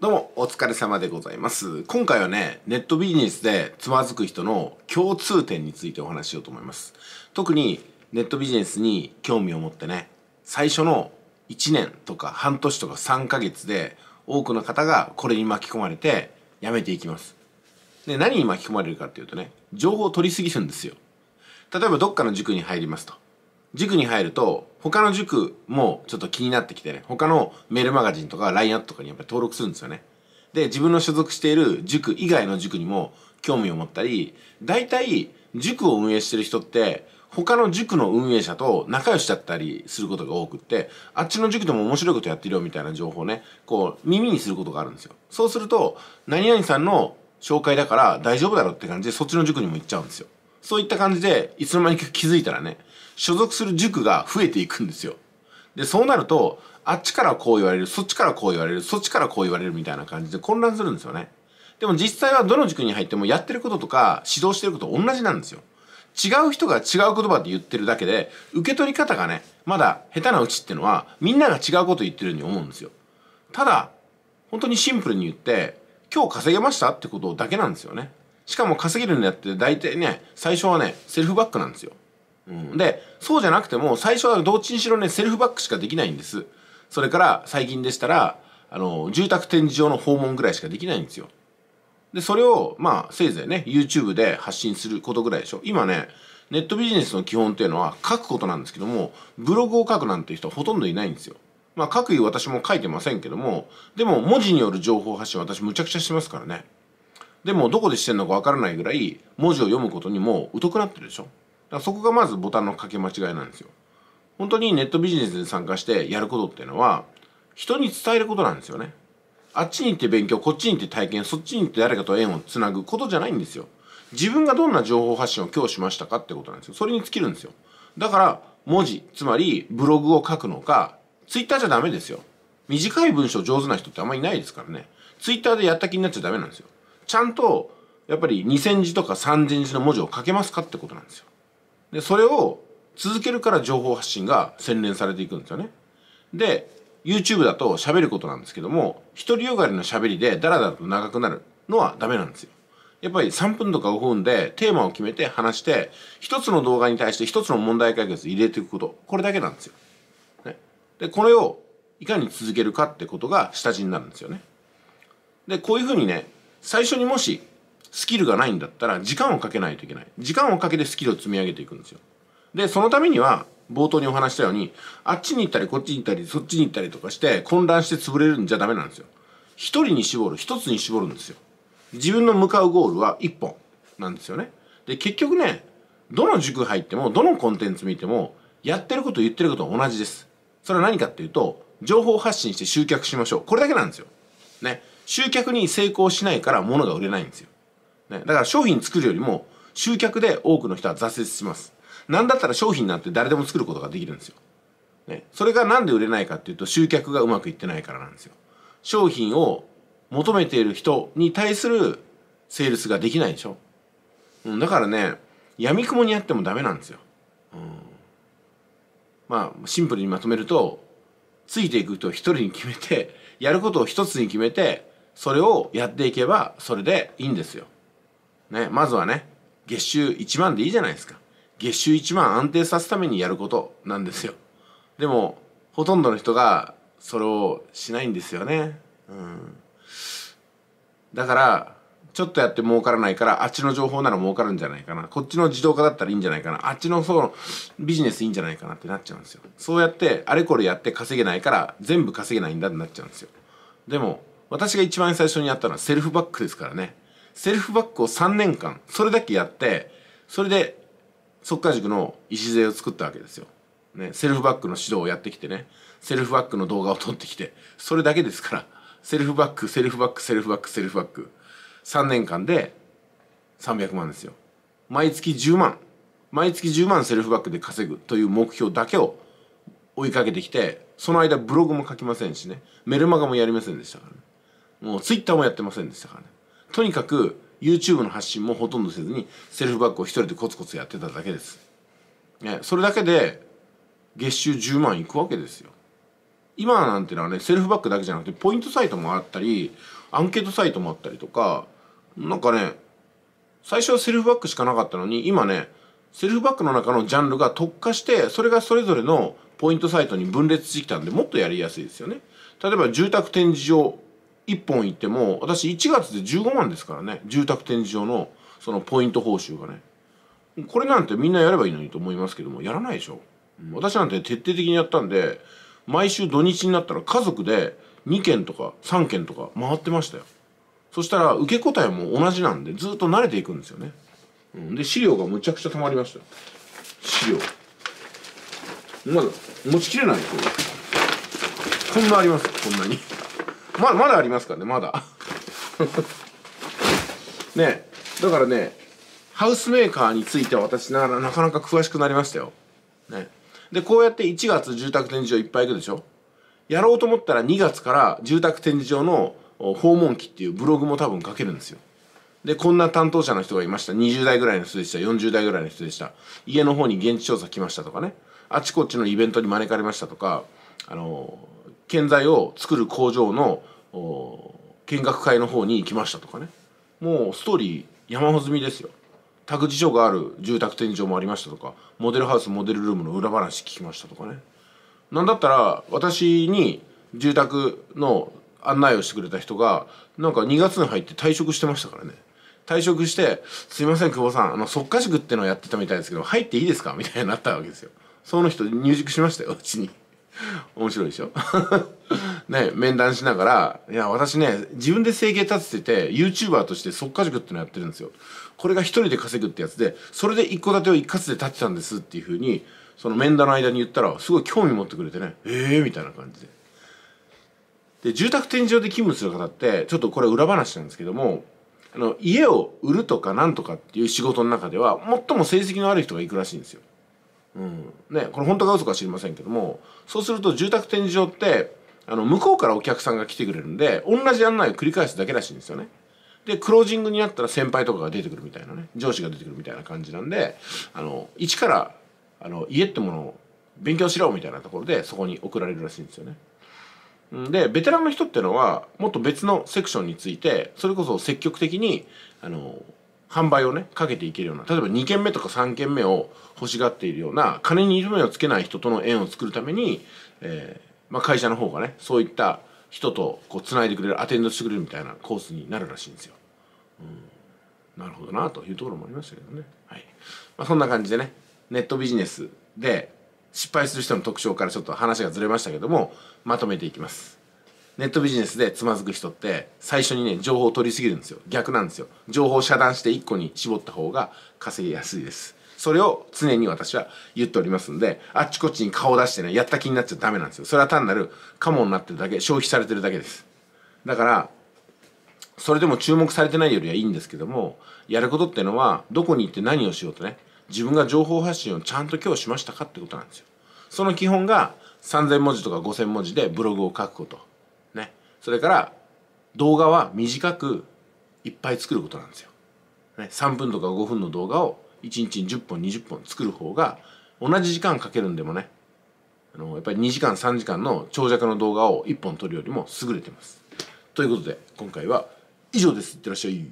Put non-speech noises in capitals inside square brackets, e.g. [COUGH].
どうも、お疲れ様でございます。今回はね、ネットビジネスでつまずく人の共通点についてお話しようと思います。特に、ネットビジネスに興味を持ってね、最初の1年とか半年とか3ヶ月で、多くの方がこれに巻き込まれて、辞めていきます。で、何に巻き込まれるかっていうとね、情報を取りすぎるんですよ。例えば、どっかの塾に入りますと。塾に入ると他の塾もちょっと気になってきてね他のメールマガジンとか LINE アットとかにやっぱり登録するんですよねで自分の所属している塾以外の塾にも興味を持ったり大体塾を運営してる人って他の塾の運営者と仲良しだったりすることが多くって、あっちの塾でも面白いことやってるよみたいな情報ね、こう耳にすることがあるんですよ。そうすると、何々さんの紹介だから大丈夫だろって感じでそっちの塾にも行っちゃうんですよ。そういった感じで、いつの間にか気づいたらね、所属する塾が増えていくんですよ。で、そうなると、あっちからこう言われる、そっちからこう言われる、そっちからこう言われるみたいな感じで混乱するんですよね。でも実際はどの塾に入ってもやってることとか指導してること同じなんですよ。違う人が違う言葉で言ってるだけで、受け取り方がね、まだ下手なうちってのは、みんなが違うこと言ってるように思うんですよ。ただ、本当にシンプルに言って、今日稼げましたってことだけなんですよね。しかも稼げるんだって大体ね、最初はね、セルフバックなんですよ。うん、でそうじゃなくても最初はどっちにしろねセルフバックしかできないんですそれから最近でしたらあの住宅展示場の訪問ぐらいしかできないんですよでそれをまあせいぜいね YouTube で発信することぐらいでしょ今ねネットビジネスの基本っていうのは書くことなんですけどもブログを書くなんて人はほとんどいないんですよまあ書く私も書いてませんけどもでも文字による情報発信私むちゃくちゃしてますからねでもどこでしてんのかわからないぐらい文字を読むことにも疎くなってるでしょらそこがまずボタンのかけ間違いなんですよ本当にネットビジネスで参加してやることっていうのは人に伝えることなんですよねあっちに行って勉強こっちに行って体験そっちに行って誰かと縁をつなぐことじゃないんですよ自分がどんな情報発信を今日しましたかってことなんですよそれに尽きるんですよだから文字つまりブログを書くのかツイッターじゃダメですよ短い文章上手な人ってあんまりいないですからねツイッターでやった気になっちゃダメなんですよちゃんとやっぱり2000字とか3000字の文字を書けますかってことなんですよでそれを続けるから情報発信が洗練されていくんですよね。で YouTube だと喋ることなんですけども独りよがりの喋りでダラダラと長くなるのはダメなんですよ。やっぱり3分とか5分でテーマを決めて話して一つの動画に対して一つの問題解決入れていくことこれだけなんですよ。ね、でこれをいかに続けるかってことが下地になるんですよね。でこういうふうにね最初にもしスキルがないんだったら時間をかけないといけない。時間をかけてスキルを積み上げていくんですよ。で、そのためには、冒頭にお話したように、あっちに行ったり、こっちに行ったり、そっちに行ったりとかして、混乱して潰れるんじゃダメなんですよ。一人に絞る、一つに絞るんですよ。自分の向かうゴールは一本なんですよね。で、結局ね、どの塾入っても、どのコンテンツ見ても、やってること言ってることは同じです。それは何かっていうと、情報発信して集客しましょう。これだけなんですよ。ね。集客に成功しないから物が売れないんですよ。ね、だから商品作るよりも集客で多くの人は挫折します何だったら商品なんて誰でも作ることができるんですよ、ね、それが何で売れないかっていうと集客がうまくいってないからなんですよ商品を求めている人に対するセールスができないでしょ、うん、だからねやみくもにやってもダメなんですよ、うん、まあシンプルにまとめるとついていく人を一人に決めてやることを一つに決めてそれをやっていけばそれでいいんですよ。ね、まずはね、月収1万でいいじゃないですか。月収1万安定さすためにやることなんですよ。でも、ほとんどの人がそれをしないんですよね。うん。だから、ちょっとやって儲からないから、あっちの情報なら儲かるんじゃないかな。こっちの自動化だったらいいんじゃないかな。あっちの方のビジネスいいんじゃないかなってなっちゃうんですよ。そうやって、あれこれやって稼げないから、全部稼げないんだってなっちゃうんですよ。でも、私が一番最初にやったのはセルフバックですからね。セルフバックを3年間それだけやってそれで速稼塾の礎を作ったわけですよ、ね、セルフバックの指導をやってきてねセルフバックの動画を撮ってきてそれだけですからセルフバックセルフバックセルフバックセルフバック3年間で300万ですよ毎月10万毎月10万セルフバックで稼ぐという目標だけを追いかけてきてその間ブログも書きませんしねメルマガもやりませんでしたからねもうツイッターもやってませんでしたからねとにかく YouTube の発信もほとんどせずにセルフバックを一人でコツコツやってただけです、ね、それだけで月収10万いくわけですよ今なんてのはねセルフバックだけじゃなくてポイントサイトもあったりアンケートサイトもあったりとかなんかね最初はセルフバックしかなかったのに今ねセルフバックの中のジャンルが特化してそれがそれぞれのポイントサイトに分裂してきたんでもっとやりやすいですよね例えば住宅展示場1本行っても私1月で15万ですからね住宅展示場のそのポイント報酬がねこれなんてみんなやればいいのにと思いますけどもやらないでしょ私なんて徹底的にやったんで毎週土日になったら家族で2件とか3件とか回ってましたよそしたら受け答えも同じなんでずっと慣れていくんですよね、うん、で資料がむちゃくちゃたまりましたよ資料まだ持ちきれないこんなありますこんなにままだありますからねまだ [LAUGHS] ねだからねハウスメーカーについては私ななかなか詳しくなりましたよ、ね、でこうやって1月住宅展示場いっぱい行くでしょやろうと思ったら2月から住宅展示場の訪問記っていうブログも多分書けるんですよでこんな担当者の人がいました20代ぐらいの人でした40代ぐらいの人でした家の方に現地調査来ましたとかねあちこちのイベントに招かれましたとかあの建材を作る工場の見学会の方に行きましたとかねもうストーリー山ほ積みですよ託児所がある住宅展示場もありましたとかモデルハウスモデルルームの裏話聞きましたとかねなんだったら私に住宅の案内をしてくれた人がなんか2月に入って退職してましたからね退職して「すいません久保さんあの即家宿ってのをやってたみたいですけど入っていいですか?」みたいになったわけですよその人入塾しましたようちに面白いでしょ [LAUGHS] ね面談しながらいや私ね自分で生計立ててて YouTuber として即家塾ってのやってるんですよこれが一人で稼ぐってやつでそれで一戸建てを一括で建てたんですっていうふうにその面談の間に言ったらすごい興味持ってくれてねええー、みたいな感じでで住宅展示場で勤務する方ってちょっとこれ裏話なんですけどもあの家を売るとかなんとかっていう仕事の中では最も成績のある人が行くらしいんですようんね、これ本当か嘘か知りませんけどもそうすると住宅展示場ってあの向こうからお客さんが来てくれるんで同じ案内を繰り返すだけらしいんですよね。でクロージングになったら先輩とかが出てくるみたいなね上司が出てくるみたいな感じなんであの一からあの家ってものを勉強しろみたいなところでそこに送られるらしいんですよね。でベテランの人っていうのはもっと別のセクションについてそれこそ積極的にあの販売をねかけていけるような例えば2軒目とか3軒目を欲しがっているような金に色目をつけない人との縁を作るために、えーまあ、会社の方がねそういった人とこうつないでくれるアテンドしてくれるみたいなコースになるらしいんですよ。うん、なるほどなというところもありましたけどね。はいまあ、そんな感じでねネットビジネスで失敗する人の特徴からちょっと話がずれましたけどもまとめていきます。ネットビジネスでつまずく人って最初にね情報を取りすぎるんですよ逆なんですよ情報を遮断して1個に絞った方が稼ぎやすいですそれを常に私は言っておりますんであっちこっちに顔出してねやった気になっちゃダメなんですよそれは単なるカモになってるだけ消費されてるだけですだからそれでも注目されてないよりはいいんですけどもやることっていうのはどこに行って何をしようとね自分が情報発信をちゃんと今日しましたかってことなんですよその基本が3000文字とか5000文字でブログを書くことそれから動画は短くいっぱい作ることなんですよ。ね、3分とか5分の動画を1日に10本20本作る方が同じ時間かけるんでもねあのやっぱり2時間3時間の長尺の動画を1本撮るよりも優れてます。ということで今回は以上です。いってらっしゃい。